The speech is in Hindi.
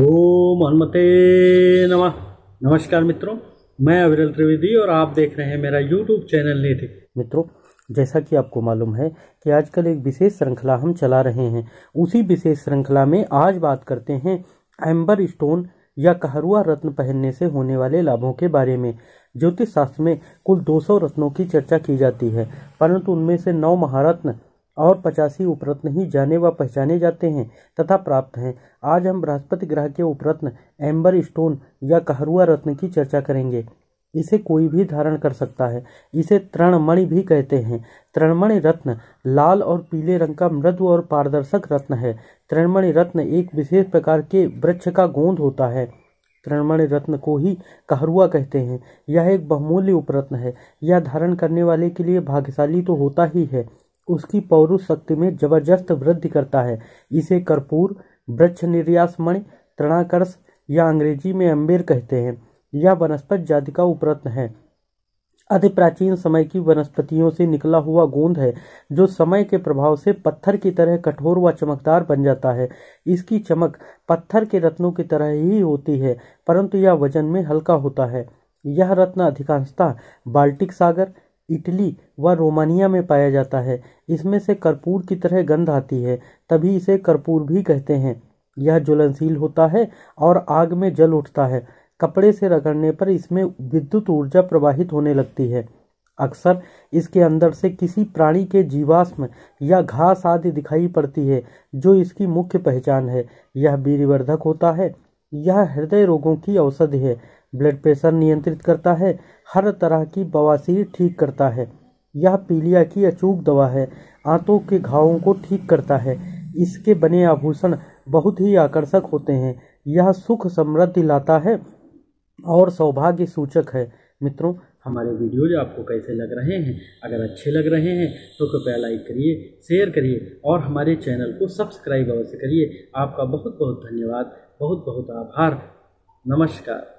ओम हनुमते नमः नमस्कार मित्रों मैं अविरल त्रिवेदी और आप देख रहे हैं मेरा यूट्यूब चैनल नीति मित्रों जैसा कि आपको मालूम है कि आजकल एक विशेष श्रृंखला हम चला रहे हैं उसी विशेष श्रृंखला में आज बात करते हैं एम्बर स्टोन या कहरुआ रत्न पहनने से होने वाले लाभों के बारे में ज्योतिष शास्त्र में कुल 200 रत्नों की चर्चा की जाती है परंतु उनमें से नौ महारत्न और पचासी उपरत्न ही जाने व पहचाने जाते हैं तथा प्राप्त हैं आज हम बृहस्पति ग्रह के उपरत्न एम्बर स्टोन या कहरुआ रत्न की चर्चा करेंगे इसे कोई भी धारण कर सकता है इसे तृणमणि भी कहते हैं तृणमणि रत्न लाल और पीले रंग का मृदु और पारदर्शक रत्न है तृणमणि रत्न एक विशेष प्रकार के वृक्ष का गोंद होता है तृणमणि रत्न को ही कहरुआ कहते हैं यह एक बहुमूल्य उपरत्न है यह धारण करने वाले के लिए भाग्यशाली तो होता ही है उसकी पौरुष शक्ति में जबरदस्त वृद्धि करता है इसे कर्पूर वृक्ष निर्यासमणि तृणाकर्ष या अंग्रेजी में अम्बेर कहते हैं यह वनस्पत जाति का उपरत्न है अति प्राचीन समय की वनस्पतियों से निकला हुआ गोंद है जो समय के प्रभाव से पत्थर की तरह कठोर व चमकदार बन जाता है इसकी चमक पत्थर के रत्नों की तरह ही होती है परंतु यह वजन में हल्का होता है यह रत्न अधिकांशतः बाल्टिक सागर इटली व रोमानिया में पाया जाता है इसमें से कर्पूर की तरह गंध आती है तभी इसे कर्पूर भी कहते हैं यह ज्वलनशील होता है और आग में जल उठता है कपड़े से रगड़ने पर इसमें विद्युत ऊर्जा प्रवाहित होने लगती है अक्सर इसके अंदर से किसी प्राणी के जीवाश्म या घास आदि दिखाई पड़ती है जो इसकी मुख्य पहचान है यह वीरवर्धक होता है यह हृदय रोगों की औषधि है ब्लड प्रेशर नियंत्रित करता है हर तरह की बवासीर ठीक करता है यह पीलिया की अचूक दवा है आंतों के घावों को ठीक करता है इसके बने आभूषण बहुत ही आकर्षक होते हैं यह सुख समृद्धि लाता है और सौभाग्य सूचक है मित्रों हमारे वीडियोज आपको कैसे लग रहे हैं अगर अच्छे लग रहे हैं तो कृपया लाइक करिए शेयर करिए और हमारे चैनल को सब्सक्राइब अवश्य करिए आपका बहुत बहुत धन्यवाद बहुत बहुत आभार नमस्कार